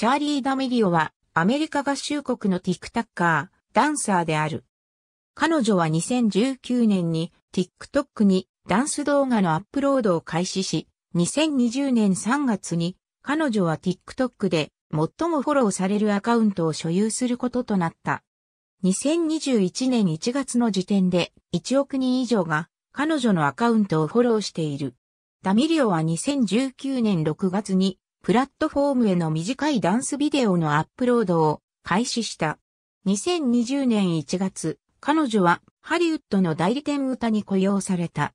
チャーリー・ダメリオはアメリカ合衆国のティックタッカー、ダンサーである。彼女は2019年に TikTok にダンス動画のアップロードを開始し、2020年3月に彼女は TikTok で最もフォローされるアカウントを所有することとなった。2021年1月の時点で1億人以上が彼女のアカウントをフォローしている。ダミリオは2019年6月にプラットフォームへの短いダンスビデオのアップロードを開始した。2020年1月、彼女はハリウッドの代理店歌に雇用された。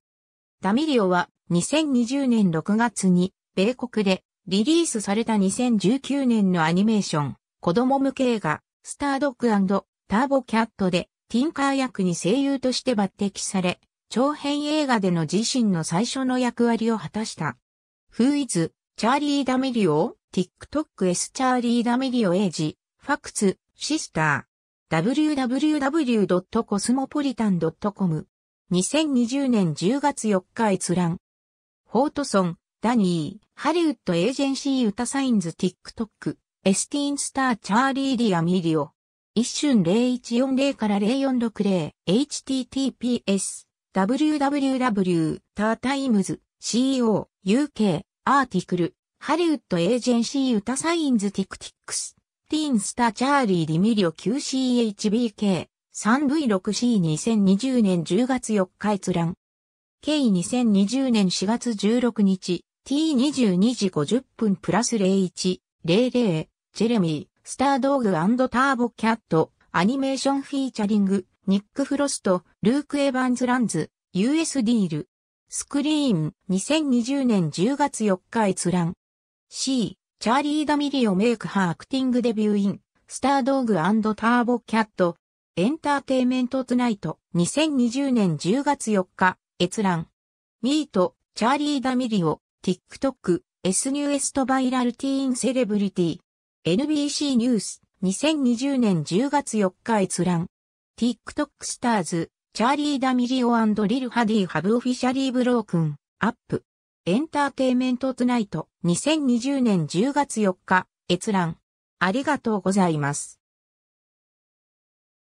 ダミリオは2020年6月に米国でリリースされた2019年のアニメーション、子供向け映画、スタードッグターボキャットでティンカー役に声優として抜擢され、長編映画での自身の最初の役割を果たした。チャーリー・ダメリオ、TikTok S チャーリー・ダメリオエイジ、ファクツ、シスター、www.cosmopolitan.com 2020年10月4日閲覧。ホートソン、ダニー、ハリウッドエージェンシーウタサインズ TikTok、エスティンスターチャーリー・ディアミリオ。一瞬0140から0460、https、www.tartimes.co、uk、アーティクル、ハリウッドエージェンシー歌サインズティクティックス、ティーンスターチャーリー・ディミリオ QCHBK、3V6C2020 年10月4日閲覧。K2020 年4月16日、T22 時50分プラス01、00、ジェレミー、スタードーグターボキャット、アニメーションフィーチャリング、ニック・フロスト、ルーク・エヴァンズ・ランズ、US ディール。スクリーン2020年10月4日閲覧。C、チャーリー・ダミリオ・メイク・ハークティング・デビュー・イン、スター・ドーグ・アンド・ターボ・キャット、エンターテイメント・ツナイト2020年10月4日閲覧。ミート、チャーリー・ダミリオ、TikTok、S ニューエスト・バイラル・ティーン・セレブリティ、NBC ニュース2020年10月4日閲覧。TikTok スターズ、チャーリー・ダミリオリル・ハディ・ハブ・オフィシャリー・ブロークン、アップ。エンターテイメント・トゥナイト、2020年10月4日、閲覧。ありがとうございます。